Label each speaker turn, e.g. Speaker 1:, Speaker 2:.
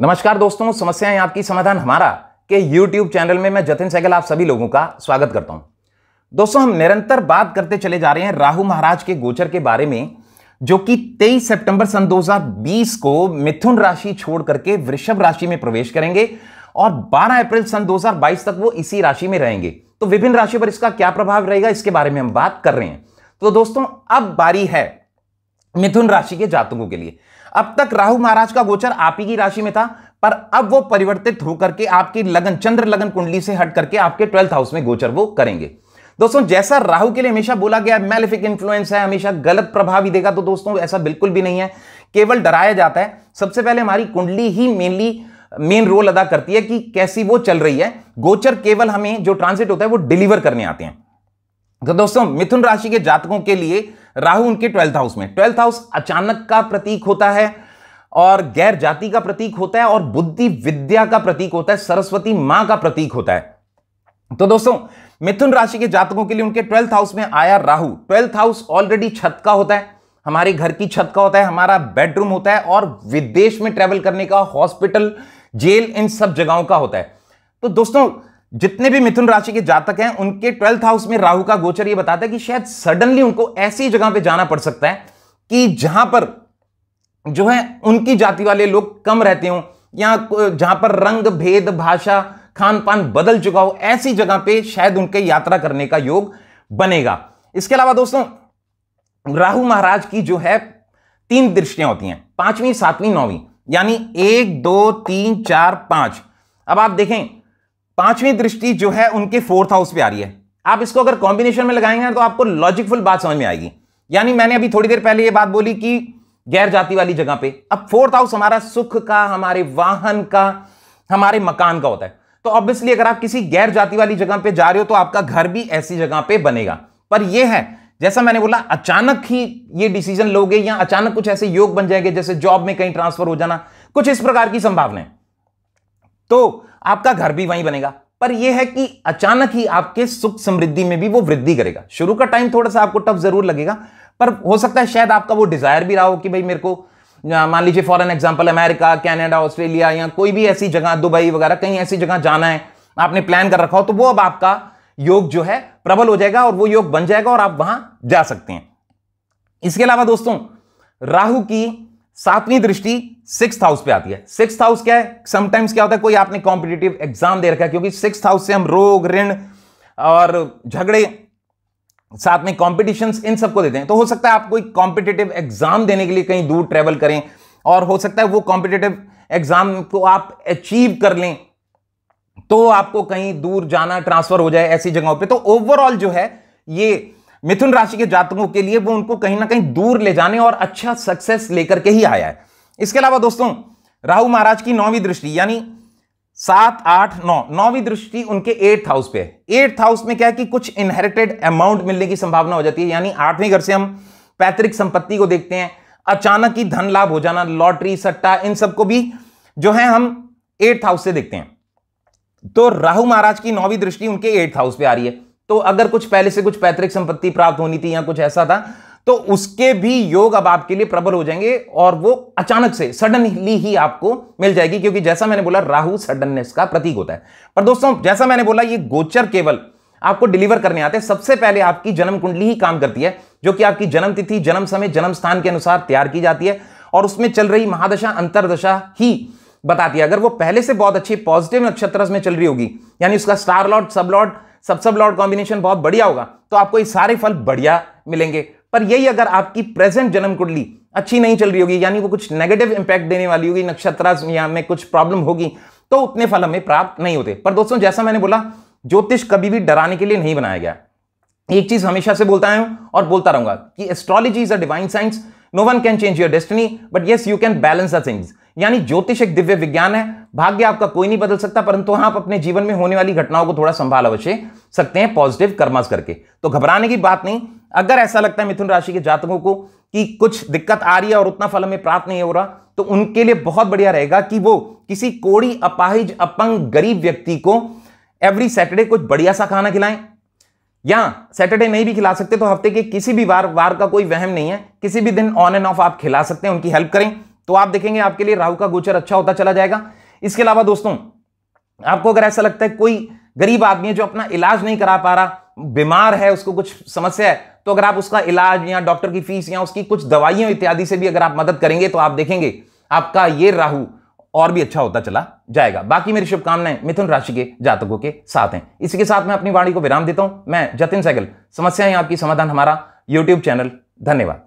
Speaker 1: नमस्कार दोस्तों समस्याएं आपकी समाधान हमारा के YouTube चैनल में मैं जतिन सहगल आप सभी लोगों का स्वागत करता हूं दोस्तों हम निरंतर बात करते चले जा रहे हैं राहु महाराज के गोचर के बारे में जो कि 23 सितंबर सन 2020 को मिथुन राशि छोड़ करके वृषभ राशि में प्रवेश करेंगे और 12 अप्रैल सन 2022 तक वो इसी राशि में रहेंगे तो विभिन्न राशि पर इसका क्या प्रभाव रहेगा इसके बारे में हम बात कर रहे हैं तो दोस्तों अब बारी है मिथुन राशि के जातकों के लिए अब तक राहु महाराज का गोचर आप ही की राशि में था पर अब वो परिवर्तित होकर के आपकी लगन चंद्र लगन कुंडली से हट करके आपके ट्वेल्थ हाउस में गोचर वो करेंगे दोस्तों जैसा राहु के लिए हमेशा बोला गया मेलिफिक इन्फ्लुएंस है हमेशा गलत प्रभाव ही देगा तो दोस्तों ऐसा बिल्कुल भी नहीं है केवल डराया जाता है सबसे पहले हमारी कुंडली ही मेनली मेन रोल अदा करती है कि कैसी वो चल रही है गोचर केवल हमें जो ट्रांसिट होता है वो डिलीवर करने आते हैं तो दोस्तों मिथुन राशि के जातकों के लिए राहु उनके ट्वेल्थ हाउस में ट्वेल्थ हाउस अचानक का प्रतीक होता है और गैर जाति का प्रतीक होता है और बुद्धि विद्या का प्रतीक होता है सरस्वती मां का प्रतीक होता है तो दोस्तों मिथुन राशि के जातकों के लिए उनके ट्वेल्थ हाउस में आया राहु ट्वेल्थ हाउस ऑलरेडी छत का होता है हमारे घर की छत का होता है हमारा बेडरूम होता है और विदेश में ट्रेवल करने का हॉस्पिटल जेल इन सब जगहों का होता है तो दोस्तों जितने भी मिथुन राशि के जातक हैं उनके ट्वेल्थ हाउस में राहु का गोचर ये बताता है कि शायद सडनली उनको ऐसी जगह पे जाना पड़ सकता है कि जहां पर जो है उनकी जाति वाले लोग कम रहते हो या जहां पर रंग भेद भाषा खान पान बदल चुका हो ऐसी जगह पे शायद उनके यात्रा करने का योग बनेगा इसके अलावा दोस्तों राहु महाराज की जो है तीन दृष्टियां होती हैं पांचवीं सातवीं नौवीं यानी एक दो तीन चार पांच अब आप देखें पांचवी दृष्टि जो है उनके फोर्थ हाउस पे आ रही है आप इसको अगर कॉम्बिनेशन में लगाएंगे तो आपको लॉजिकफुल बात समझ में आएगी यानी मैंने अभी थोड़ी देर पहले यह बात बोली कि गैर जाति वाली जगह पे अब फोर्थ हाउस हमारा सुख का हमारे वाहन का हमारे मकान का होता है तो ऑब्वियसली अगर आप किसी गैर जाति वाली जगह पे जा रहे हो तो आपका घर भी ऐसी जगह पे बनेगा पर यह है जैसा मैंने बोला अचानक ही ये डिसीजन लोगे या अचानक कुछ ऐसे योग बन जाएंगे जैसे जॉब में कहीं ट्रांसफर हो जाना कुछ इस प्रकार की संभावना है तो आपका घर भी वहीं बनेगा पर यह है कि अचानक ही आपके सुख समृद्धि में भी वो वृद्धि करेगा शुरू का टाइम थोड़ा सा आपको टफ जरूर लगेगा पर हो सकता है शायद आपका वो डिजायर भी रहा हो कि भाई मेरे को मान लीजिए foreign example America Canada Australia या कोई भी ऐसी जगह दुबई वगैरह कहीं ऐसी जगह जाना है आपने प्लान कर रखा हो तो वो अब आपका योग जो है प्रबल हो जाएगा और वो योग बन जाएगा और आप वहां जा सकते हैं इसके अलावा दोस्तों राहु की सातवीं दृष्टि सिक्स हाउस पे आती है सिक्स हाउस क्या है समटाइम्स क्या होता है कोई आपने कॉम्पिटेटिव एग्जाम दे रखा है क्योंकि सिक्स हाउस से हम रोग ऋण और झगड़े साथ में कॉम्पिटिशन इन सबको देते हैं तो हो सकता है आप कोई कॉम्पिटेटिव एग्जाम देने के लिए कहीं दूर ट्रेवल करें और हो सकता है वो कॉम्पिटेटिव एग्जाम को आप अचीव कर लें तो आपको कहीं दूर जाना ट्रांसफर हो जाए ऐसी जगहों पे तो ओवरऑल जो है ये मिथुन राशि के जातकों के लिए वो उनको कहीं ना कहीं दूर ले जाने और अच्छा सक्सेस लेकर के ही आया है इसके अलावा दोस्तों राहु महाराज की नौवीं दृष्टि यानी सात आठ नौ नौवीं दृष्टि उनके एट्थ हाउस पे है एट्थ हाउस में क्या है कि कुछ इनहेरिटेड अमाउंट मिलने की संभावना हो जाती है यानी आठवीं घर से हम पैतृक संपत्ति को देखते हैं अचानक ही धन लाभ हो जाना लॉटरी सट्टा इन सबको भी जो है हम एट्थ हाउस से देखते हैं तो राहु महाराज की नौवीं दृष्टि उनके एट्थ हाउस पे आ रही है तो अगर कुछ पहले से कुछ पैतृक संपत्ति प्राप्त होनी थी या कुछ ऐसा था तो उसके भी योग अब आपके लिए प्रबल हो जाएंगे और वो अचानक से सडनली ही आपको मिल जाएगी क्योंकि जैसा मैंने बोला राहु सडननेस का प्रतीक होता है पर दोस्तों जैसा मैंने बोला ये गोचर केवल आपको डिलीवर करने आते हैं सबसे पहले आपकी जन्म कुंडली ही काम करती है जो कि आपकी जन्म तिथि जन्म समय जन्म स्थान के अनुसार तैयार की जाती है और उसमें चल रही महादशा अंतरदशा ही बताती है अगर वो पहले से बहुत अच्छी पॉजिटिव नक्षत्र में चल रही होगी यानी उसका स्टार लॉर्ड सब लॉर्ड सब सब लॉर्ड कॉम्बिनेशन बहुत बढ़िया होगा तो आपको ये सारे फल बढ़िया मिलेंगे पर यही अगर आपकी प्रेजेंट जन्म कुंडली अच्छी नहीं चल रही होगी यानी वो कुछ नेगेटिव इंपैक्ट देने वाली होगी नक्षत्र में कुछ प्रॉब्लम होगी तो उतने फल हमें प्राप्त नहीं होते पर दोस्तों जैसा मैंने बोला ज्योतिष कभी भी डराने के लिए नहीं बनाया गया एक चीज हमेशा से बोलता हूं और बोलता रहूंगा कि astrology is a divine science no one can change your destiny but yes you can balance the things यानी ज्योतिष एक दिव्य विज्ञान है भाग्य आपका कोई नहीं बदल सकता परंतु हाँ आप अपने जीवन में होने वाली घटनाओं को थोड़ा संभाल अवश्य सकते हैं पॉजिटिव कर्मास करके तो घबराने की बात नहीं अगर ऐसा लगता है मिथुन राशि के जातकों को कि कुछ दिक्कत आ रही है और उतना फल हमें प्राप्त नहीं हो रहा तो उनके लिए बहुत बढ़िया रहेगा कि वो किसी कोड़ी अपाहिज अपंग गरीब व्यक्ति को एवरी सैटरडे कुछ बढ़िया सा खाना खिलाएं या सैटरडे नहीं भी खिला सकते तो हफ्ते के किसी भी वार वार का कोई वहम नहीं है किसी भी दिन ऑन एंड ऑफ आप खिला सकते हैं उनकी हेल्प करें तो आप देखेंगे आपके लिए राहु का गोचर अच्छा होता चला जाएगा इसके अलावा दोस्तों आपको अगर ऐसा लगता है कोई गरीब आदमी है जो अपना इलाज नहीं करा पा रहा बीमार है उसको कुछ समस्या है तो अगर आप उसका इलाज या डॉक्टर की फीस या उसकी कुछ दवाइयों इत्यादि से भी अगर आप मदद करेंगे तो आप देखेंगे आपका ये राहु और भी अच्छा होता चला जाएगा बाकी मेरी शुभकामनाएं मिथुन राशि के जातकों के साथ हैं इसी के साथ मैं अपनी वाणी को विराम देता हूं मैं जतिन सैगल समस्याएं आपकी समाधान हमारा यूट्यूब चैनल धन्यवाद